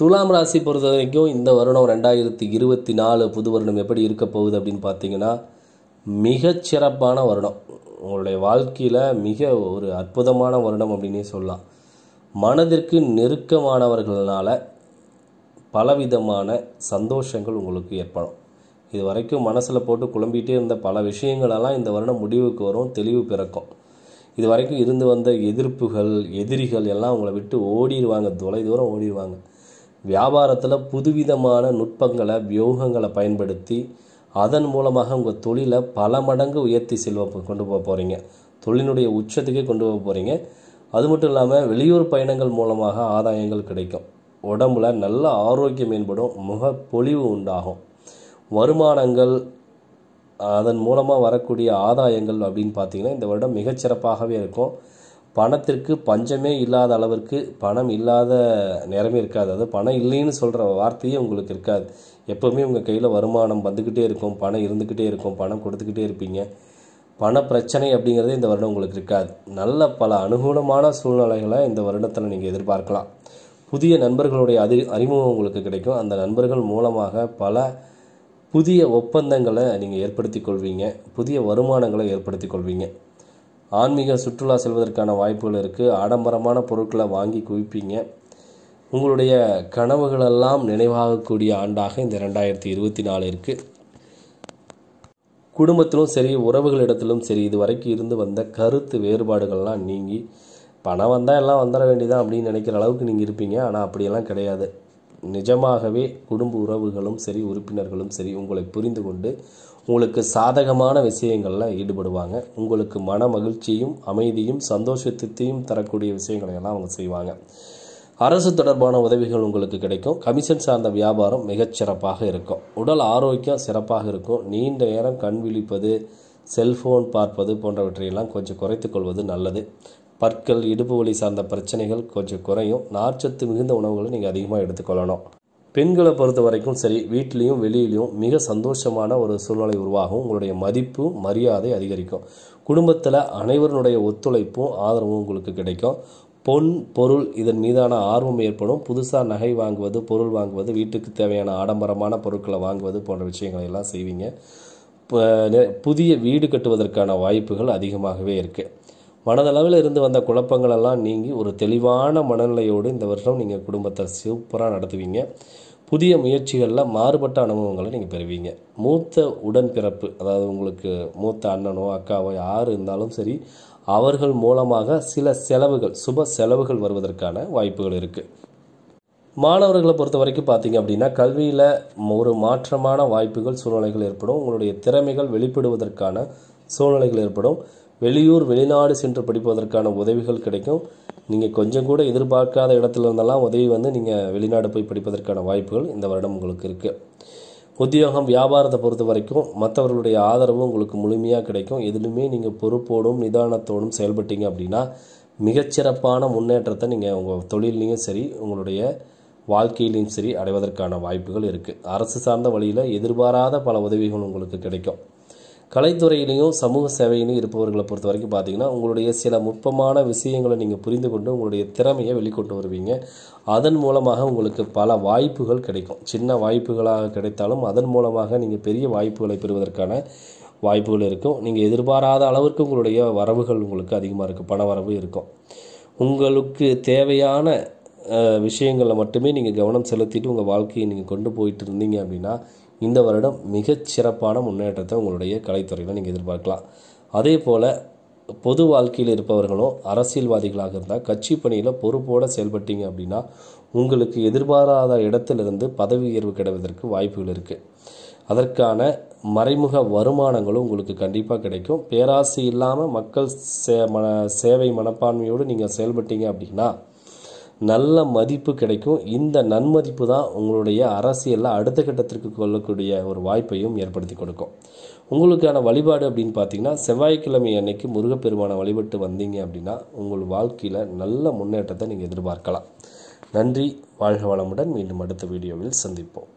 துலாம் ராசி பொறுத்த வரைக்கும் இந்த வருடம் ரெண்டாயிரத்தி இருபத்தி நாலு புது வருடம் எப்படி இருக்க போகுது அப்படின்னு பார்த்தீங்கன்னா மிகச்சிறப்பான வருடம் உங்களுடைய வாழ்க்கையில் மிக ஒரு அற்புதமான வருடம் அப்படின்னே சொல்லலாம் மனதிற்கு நெருக்கமானவர்களால் பலவிதமான சந்தோஷங்கள் உங்களுக்கு ஏற்படும் இது வரைக்கும் மனசில் போட்டு குழம்பிகிட்டே இருந்த பல விஷயங்களெல்லாம் இந்த வருடம் முடிவுக்கு வரும் தெளிவு பிறக்கும் இது வரைக்கும் இருந்து வந்த எதிர்ப்புகள் எதிரிகள் எல்லாம் உங்களை விட்டு ஓடிடுவாங்க தொலை தூரம் ஓடிடுவாங்க வியாபாரத்தில் புதுவிதமான நுட்பங்களை வியூகங்களை பயன்படுத்தி அதன் மூலமாக உங்கள் தொழிலை பல மடங்கு உயர்த்தி செல்வ கொண்டு போக போகிறீங்க தொழிலினுடைய உச்சத்துக்கே கொண்டு போக போகிறீங்க அது மட்டும் இல்லாமல் வெளியூர் பயணங்கள் மூலமாக ஆதாயங்கள் கிடைக்கும் உடம்புல நல்ல ஆரோக்கியம் மேம்படும் முக பொலிவு உண்டாகும் வருமானங்கள் அதன் மூலமாக வரக்கூடிய ஆதாயங்கள் அப்படின்னு பார்த்தீங்கன்னா இந்த வருடம் மிகச்சிறப்பாகவே இருக்கும் பணத்திற்கு பஞ்சமே இல்லாத அளவிற்கு பணம் இல்லாத நேரமே இருக்காது அதாவது பணம் இல்லைன்னு சொல்கிற வார்த்தையே உங்களுக்கு இருக்காது எப்போவுமே உங்கள் கையில் வருமானம் வந்துக்கிட்டே இருக்கும் பணம் இருந்துக்கிட்டே இருக்கும் பணம் கொடுத்துக்கிட்டே இருப்பீங்க பண பிரச்சனை அப்படிங்கிறது இந்த வருடம் உங்களுக்கு இருக்காது நல்ல பல அனுகூலமான சூழ்நிலைகளை இந்த வருடத்தில் நீங்கள் எதிர்பார்க்கலாம் புதிய நண்பர்களுடைய அதி அறிமுகம் உங்களுக்கு கிடைக்கும் அந்த நண்பர்கள் மூலமாக பல புதிய ஒப்பந்தங்களை நீங்கள் ஏற்படுத்தி கொள்வீங்க புதிய வருமானங்களை ஏற்படுத்தி கொள்வீங்க ஆன்மீக சுற்றுலா செல்வதற்கான வாய்ப்புகள் இருக்குது ஆடம்பரமான பொருட்களை வாங்கி குவிப்பீங்க உங்களுடைய கனவுகளெல்லாம் நினைவாகக்கூடிய ஆண்டாக இந்த ரெண்டாயிரத்தி இருபத்தி நாலு இருக்குது குடும்பத்திலும் சரி உறவுகளிடத்திலும் சரி இது வரைக்கும் இருந்து வந்த கருத்து வேறுபாடுகள்லாம் நீங்கி பணம் வந்தால் எல்லாம் வந்துட வேண்டியதான் அப்படின்னு நினைக்கிற அளவுக்கு நீங்கள் இருப்பீங்க ஆனால் அப்படியெல்லாம் கிடையாது நிஜமாகவே குடும்ப உறவுகளும் சரி உறுப்பினர்களும் சரி உங்களை புரிந்து கொண்டு உங்களுக்கு சாதகமான விஷயங்களில் ஈடுபடுவாங்க உங்களுக்கு மன மகிழ்ச்சியும் அமைதியும் சந்தோஷத்தையும் தரக்கூடிய விஷயங்களை எல்லாம் அவங்க செய்வாங்க அரசு தொடர்பான உதவிகள் உங்களுக்கு கிடைக்கும் கமிஷன் சார்ந்த வியாபாரம் மிகச்சிறப்பாக இருக்கும் உடல் ஆரோக்கியம் சிறப்பாக இருக்கும் நீண்ட நேரம் கண் விழிப்பது செல்ஃபோன் பார்ப்பது போன்றவற்றையெல்லாம் கொஞ்சம் குறைத்து கொள்வது நல்லது பற்கள் இடுப்பு வலி சார்ந்த பிரச்சனைகள் கொஞ்சம் குறையும் நார்ச்சத்து மிகுந்த உணவுகளை நீங்கள் அதிகமாக எடுத்துக்கொள்ளணும் பெண்களை பொறுத்த வரைக்கும் சரி வீட்லேயும் வெளியிலையும் மிக சந்தோஷமான ஒரு சூழ்நிலை உருவாகும் உங்களுடைய மதிப்பு மரியாதை அதிகரிக்கும் குடும்பத்தில் அனைவருடைய ஒத்துழைப்பும் ஆதரவும் உங்களுக்கு கிடைக்கும் பொன் பொருள் இதன் மீதான ஆர்வம் ஏற்படும் புதுசாக நகை வாங்குவது பொருள் வாங்குவது வீட்டுக்கு தேவையான ஆடம்பரமான பொருட்களை வாங்குவது போன்ற விஷயங்களை எல்லாம் செய்வீங்க புதிய வீடு கட்டுவதற்கான வாய்ப்புகள் அதிகமாகவே இருக்குது மனதளவில் இருந்து வந்த குழப்பங்களெல்லாம் நீங்கி ஒரு தெளிவான மனநிலையோடு இந்த வருஷம் நீங்கள் குடும்பத்தை சூப்பராக நடத்துவீங்க புதிய முயற்சிகளில் மாறுபட்ட அனுபவங்களை நீங்கள் பெறுவீங்க மூத்த உடன்பிறப்பு அதாவது உங்களுக்கு மூத்த அண்ணனோ அக்காவோ யார் இருந்தாலும் சரி அவர்கள் மூலமாக சில செலவுகள் சுப செலவுகள் வருவதற்கான வாய்ப்புகள் இருக்குது மாணவர்களை பொறுத்த வரைக்கும் பார்த்தீங்க அப்படின்னா கல்வியில் ஒரு மாற்றமான வாய்ப்புகள் சூழ்நிலைகள் ஏற்படும் உங்களுடைய திறமைகள் வெளிப்படுவதற்கான சூழ்நிலைகள் ஏற்படும் வெளியூர் வெளிநாடு சென்று படிப்பதற்கான உதவிகள் கிடைக்கும் நீங்கள் கொஞ்சம் கூட எதிர்பார்க்காத இடத்துல இருந்தெல்லாம் உதவி வந்து நீங்கள் வெளிநாடு போய் படிப்பதற்கான வாய்ப்புகள் இந்த வருடம் உங்களுக்கு இருக்குது உத்தியோகம் வியாபாரத்தை பொறுத்த வரைக்கும் மற்றவர்களுடைய ஆதரவு உங்களுக்கு முழுமையாக கிடைக்கும் எதுலையுமே நீங்கள் பொறுப்போடும் நிதானத்தோடும் செயல்பட்டீங்க அப்படின்னா மிகச்சிறப்பான முன்னேற்றத்தை நீங்கள் உங்கள் தொழிலையும் சரி உங்களுடைய வாழ்க்கையிலையும் சரி அடைவதற்கான வாய்ப்புகள் இருக்குது அரசு சார்ந்த வழியில் எதிர்பாராத பல உதவிகள் உங்களுக்கு கிடைக்கும் கலைத்துறையிலையும் சமூக சேவையிலையும் இருப்பவர்களை பொறுத்த வரைக்கும் பார்த்தீங்கன்னா உங்களுடைய சில நுட்பமான விஷயங்களை நீங்கள் புரிந்து கொண்டு உங்களுடைய திறமையை வெளிக்கொண்டு வருவீங்க அதன் மூலமாக உங்களுக்கு பல வாய்ப்புகள் கிடைக்கும் சின்ன வாய்ப்புகளாக கிடைத்தாலும் அதன் மூலமாக நீங்கள் பெரிய வாய்ப்புகளை பெறுவதற்கான வாய்ப்புகள் இருக்கும் நீங்கள் எதிர்பாராத அளவிற்கு உங்களுடைய வரவுகள் உங்களுக்கு அதிகமாக இருக்கும் பண வரவு இருக்கும் உங்களுக்கு தேவையான விஷயங்களில் மட்டுமே நீங்கள் கவனம் செலுத்திட்டு உங்கள் வாழ்க்கையை நீங்கள் கொண்டு போயிட்டு இருந்தீங்க அப்படின்னா இந்த வருடம் மிகச்சிறப்பான முன்னேற்றத்தை உங்களுடைய கலைத்துறையில் நீங்கள் எதிர்பார்க்கலாம் அதே போல் பொது வாழ்க்கையில் இருப்பவர்களும் அரசியல்வாதிகளாக இருந்தால் கட்சி பணியில் பொறுப்போடு செயல்பட்டீங்க அப்படின்னா உங்களுக்கு எதிர்பாராத இடத்திலிருந்து பதவி உயர்வு கிடைவதற்கு வாய்ப்புகள் இருக்குது அதற்கான மறைமுக வருமானங்களும் உங்களுக்கு கண்டிப்பாக கிடைக்கும் பேராசை இல்லாமல் மக்கள் சே மன சேவை மனப்பான்மையோடு நீங்கள் செயல்பட்டீங்க அப்படின்னா நல்ல மதிப்பு கிடைக்கும் இந்த நன்மதிப்பு தான் உங்களுடைய அரசியலில் அடுத்த கட்டத்திற்கு கொள்ளக்கூடிய ஒரு வாய்ப்பையும் ஏற்படுத்தி கொடுக்கும் உங்களுக்கான வழிபாடு அப்படின்னு பார்த்தீங்கன்னா செவ்வாய்க்கிழமை அன்னைக்கு முருகப்பெருமான வழிபட்டு வந்தீங்க அப்படின்னா உங்கள் வாழ்க்கையில் நல்ல முன்னேற்றத்தை நீங்கள் எதிர்பார்க்கலாம் நன்றி வாழ்க வளமுடன் மீண்டும் அடுத்த வீடியோவில் சந்திப்போம்